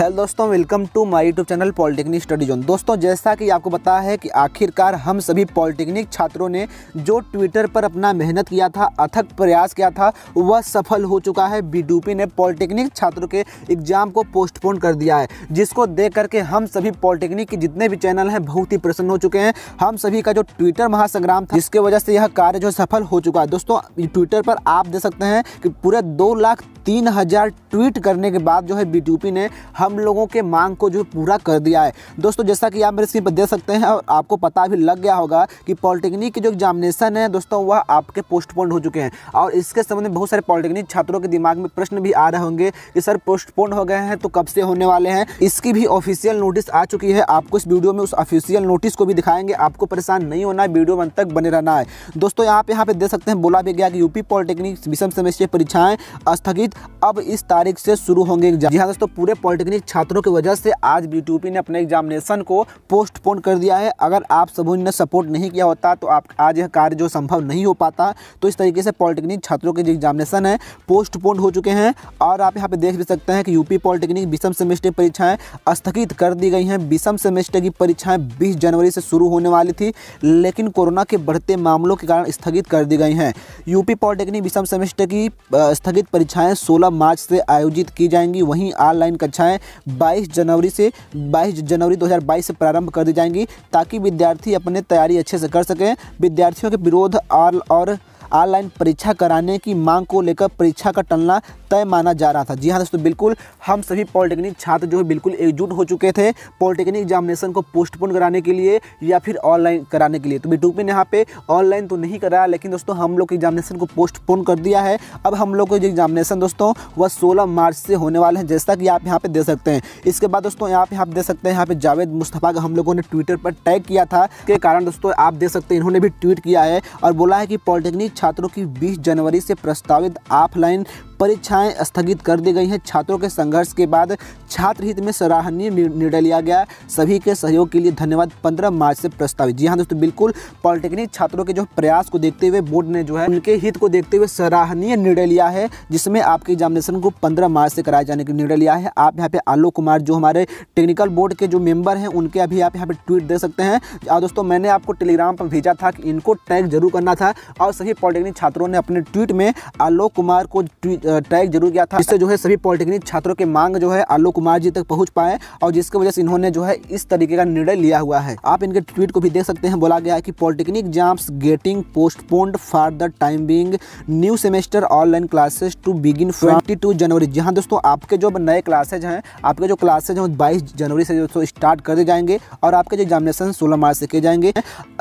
hello दोस्तों welcome to my YouTube channel polytechnic study zone दोस्तों जैसा कि आपको पता है कि आखिरकार हम सभी पॉलिटेक्निक छात्रों ने जो ट्विटर पर अपना मेहनत किया था अथक प्रयास किया था वह सफल हो चुका है बीडीपी ने पॉलिटेक्निक छात्रों के एग्जाम को पोस्टपोन कर दिया है जिसको देख करके हम सभी पॉलिटेक्निक के जितने भी चैनल हैं बहुत ही प्रसन्न हो चुके हैं हम सभी का जो ट्विटर महासंग्राम था जिसके वजह से यह कार्य जो सफल हो चुका है दोस्तों ट्विटर पर आप देख सकते हैं कि पूरे दो लाख तीन हज़ार ट्वीट करने के बाद जो है बी ने हम लोगों के मांग को जो पूरा कर दिया है दोस्तों जैसा कि आप मेरे स्क्रीन पर देख सकते हैं और आपको पता भी लग गया होगा कि पॉलिटेक्निक की जो एग्जामिनेशन है दोस्तों वह आपके पोस्टपोन हो चुके हैं और इसके संबंध में बहुत सारे पॉलिटेक्निक छात्रों के दिमाग में प्रश्न भी आ रहे होंगे कि सर पोस्टपोन हो गए हैं तो कब से होने वाले हैं इसकी भी ऑफिशियल नोटिस आ चुकी है आपको इस वीडियो में उस ऑफिशियल नोटिस को भी दिखाएंगे आपको परेशान नहीं होना है वीडियो में तक बने रहना है दोस्तों यहाँ पे यहाँ पे देख सकते हैं बोला भी गया कि यूपी पॉलिटेक्निक विषम समस्या परीक्षाएं स्थगित गणित अब इस तारीख से शुरू होंगे एग्जाम जी हाँ दोस्तों पूरे पॉलिटेक्निक छात्रों की वजह से आज बी ने अपने एग्जामिनेशन को पोस्टपोन कर दिया है अगर आप सभी ने सपोर्ट नहीं किया होता तो आप आज यह कार्य जो संभव नहीं हो पाता तो इस तरीके से पॉलिटेक्निक छात्रों के जो एग्जामिनेशन है पोस्टपोन हो चुके हैं और आप यहाँ पे देख भी सकते हैं कि यूपी पॉलिटेक्निक विषम सेमेस्टर परीक्षाएं स्थगित कर दी गई हैं विषम सेमेस्टर की परीक्षाएं बीस जनवरी से शुरू होने वाली थी लेकिन कोरोना के बढ़ते मामलों के कारण स्थगित कर दी गई हैं यूपी पॉलिटेक्निक विषम सेमेस्टर की स्थगित परीक्षाएं 16 मार्च से आयोजित की जाएंगी वहीं ऑनलाइन कक्षाएं 22 जनवरी से 22 जनवरी 2022 से प्रारंभ कर दी जाएंगी ताकि विद्यार्थी अपने तैयारी अच्छे से कर सकें विद्यार्थियों के विरोध और ऑनलाइन परीक्षा कराने की मांग को लेकर परीक्षा का टलना तय माना जा रहा था जी हाँ दोस्तों बिल्कुल हम सभी पॉलिटेक्निक छात्र जो है बिल्कुल एकजुट हो चुके थे पॉलिटेक्निक एग्जामिनेशन को पोस्टपोन कराने के लिए या फिर ऑनलाइन कराने के लिए तो टूपी ने यहाँ पे ऑनलाइन तो नहीं कराया लेकिन दोस्तों हम लोग एग्जामिनेशन को पोस्टपोन कर दिया है अब हम लोग को जो एग्जामिनेशन दोस्तों वह सोलह मार्च से होने वाले हैं जैसा कि आप यहाँ पर दे सकते हैं इसके बाद दोस्तों यहाँ पे आप दे सकते हैं यहाँ पर जावेद मुस्तफ़ा का हम लोगों ने ट्विटर पर टैग किया था के कारण दोस्तों आप दे सकते हैं इन्होंने भी ट्वीट किया है और बोला है कि पॉलिटेक्निक छात्रों की 20 जनवरी से प्रस्तावित ऑफलाइन परीक्षाएं स्थगित कर दी गई हैं छात्रों के संघर्ष के बाद छात्र हित में सराहनीय निर्णय लिया गया सभी के सहयोग के लिए धन्यवाद पंद्रह मार्च से प्रस्तावित जी हाँ दोस्तों बिल्कुल पॉलिटेक्निक छात्रों के जो प्रयास को देखते हुए बोर्ड ने जो है उनके हित को देखते हुए सराहनीय निर्णय लिया है जिसमें आपके एग्जामिनेशन को पंद्रह मार्च से कराए जाने का निर्णय लिया है आप यहाँ पे आलोक कुमार जो हमारे टेक्निकल बोर्ड के जो मेंबर हैं उनके अभी आप यहाँ पे ट्वीट दे सकते हैं और दोस्तों मैंने आपको टेलीग्राम पर भेजा था कि इनको टैग जरूर करना था और सभी पॉलिटेक्निक छात्रों ने अपने ट्वीट में आलोक कुमार को ट्वीट ट्रैक जरूर गया था इससे जो है सभी पॉलिटेक्निक छात्रों के मांग जो है आलोक कुमार जी तक पहुंच पाए और जिसकी वजह से इन्होंने जो है इस तरीके का निर्णय लिया हुआ है आप इनके ट्वीट को भी देख सकते हैं बोला गया है कि polytechnic exams getting postponed for the time being new semester online classes to begin twenty January जहाँ दोस्तों आपके जो नए क्लासेज हैं आपके जो क्लासेज हैं बाईस जनवरी से दोस्तों स्टार्ट कर जाएंगे और आपके जो एग्जामिनेशन सोलह मार्च से किए जाएंगे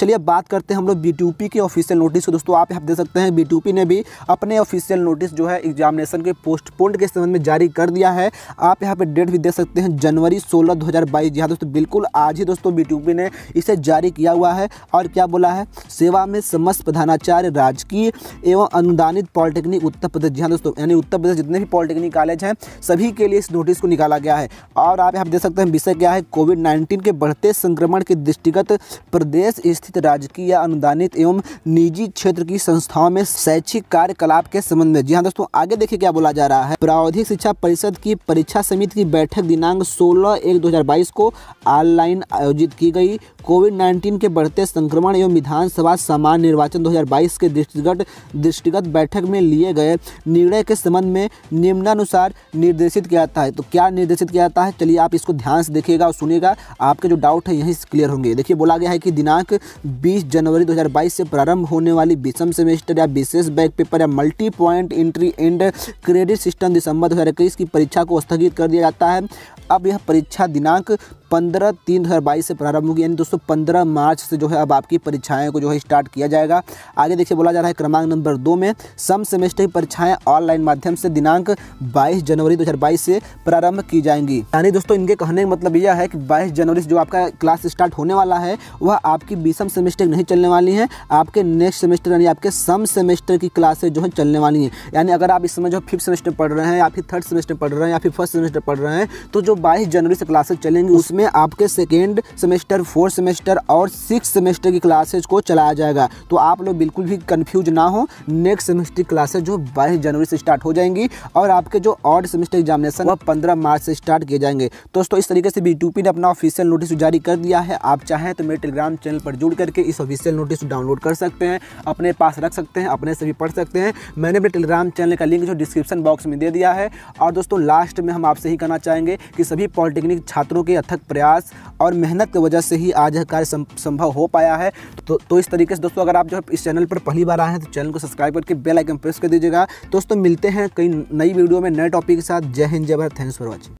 चलिए अब बात करते हैं हम लोग बी के ऑफिशियल नोटिस को दोस्तों आप यहाँ देख सकते हैं बी ने भी अपने ऑफिशियल नोटिस जो है एग्जाम एग्जामिनेशन के पोस्टपोन्ड के संबंध में जारी कर दिया है आप यहाँ पर डेट भी देख सकते हैं जनवरी सोलह दो हज़ार बाईस जी दोस्तों बिल्कुल आज ही दोस्तों बीटीयूपी ने इसे जारी किया हुआ है और क्या बोला है सेवा में समस्त प्रधानाचार्य राजकीय एवं अनुदानित पॉलिटेक्निक उत्तर प्रदेश जी दोस्तों यानी उत्तर प्रदेश जितने भी पॉलिटेक्निक कॉलेज हैं सभी के लिए इस नोटिस को निकाला गया है और आप यहाँ देख सकते हैं विषय क्या है कोविड नाइन्टीन के बढ़ते संक्रमण के दृष्टिगत प्रदेश स्थित राजकीय या अनुदानित एवं निजी क्षेत्र की संस्थाओं में शैक्षिक कार्यकलाप के संबंध में जी हाँ दोस्तों आगे देखिए क्या बोला जा रहा है प्रावधिक शिक्षा परिषद की परीक्षा समिति की बैठक दिनांक 16 एक 2022 को ऑनलाइन आयोजित की गई कोविड 19 के बढ़ते संक्रमण एवं विधानसभा सामान्य निर्वाचन 2022 के दृष्टिगत दृष्टिगत बैठक में लिए गए निर्णय के संबंध में निम्नानुसार निर्देशित किया जाता है तो क्या निर्देशित किया जाता है चलिए आप इसको ध्यान से देखिएगा और सुनेगा आपके जो डाउट है यही क्लियर होंगे देखिए बोला गया है कि दिनांक बीस जनवरी दो से प्रारंभ होने वाली विषम सेमेस्टर या विशेष बैक पेपर या multi point entry and student credit system दिसंबर दो की परीक्षा को स्थगित कर दिया जाता है अब यह परीक्षा दिनांक 15 तीन दो बाईस से प्रारंभ होगी यानी दोस्तों पंद्रह मार्च से जो है अब आपकी परीक्षाएं को जो है स्टार्ट किया जाएगा आगे देखिए बोला जा रहा है क्रमांक नंबर दो में सम सेमेस्टर की परीक्षाएं ऑनलाइन माध्यम से दिनांक 22 जनवरी 2022 से प्रारंभ की जाएंगी यानी दोस्तों इनके कहने का मतलब यह है कि बाईस जनवरी से जो आपका क्लास स्टार्ट होने वाला है वह आपकी बीसम सेमेस्टर नहीं चलने वाली है आपके नेक्स्ट सेमेस्टर यानी आपके सम सेमेस्टर की क्लासेज जो है चलने वाली हैं यानी अगर आप इस समय जो फिफ्थ सेमेस्टर पढ़ रहे हैं या फिर थर्ड सेमेस्टर पढ़ रहे हैं या फिर फर्स्ट सेमेस्टर पढ़ रहे हैं तो जो बाईस जनवरी से क्लासेज चलेंगी उसमें आपके सेकेंड सेमेस्टर फोर्थ सेमेस्टर और सिक्स सेमेस्टर की क्लासेज को चलाया जाएगा तो आप लोग बिल्कुल भी कन्फ्यूज ना हो नेक्स्ट सेमेस्टर की क्लासेज जो बाईस जनवरी से स्टार्ट हो जाएंगी और आपके जो ऑर्ड सेमेस्टर एग्जामिनेशन वह पंद्रह मार्च से स्टार्ट किए जाएंगे दोस्तों इस तरीके से बी ने अपना ऑफिशियल नोटिस जारी कर दिया है आप चाहें तो मेरे टेलीग्राम चैनल पर जुड़ करके इस ऑफिशियल नोटिस डाउनलोड कर सकते हैं अपने पास रख सकते हैं अपने से भी पढ़ सकते हैं मैंने अपने टेलीग्राम चैनल का लिंक लिंक जो डिस्क्रिप्शन बॉक्स में दे दिया है और दोस्तों लास्ट में हम आपसे ही कहना चाहेंगे कि सभी पॉलिटेक्निक छात्रों के अथक प्रयास और मेहनत की वजह से ही आज यह कार्य संभव हो पाया है तो तो इस तरीके से दोस्तों अगर आप जो इस चैनल पर पहली बार आए हैं तो चैनल को सब्सक्राइब करके बेल आइकन प्रेस कर दीजिएगा दोस्तों मिलते हैं कई नई वीडियो में नए टॉपिक के साथ जय हिंद जय भारत थैंक्स फॉर वॉचिंग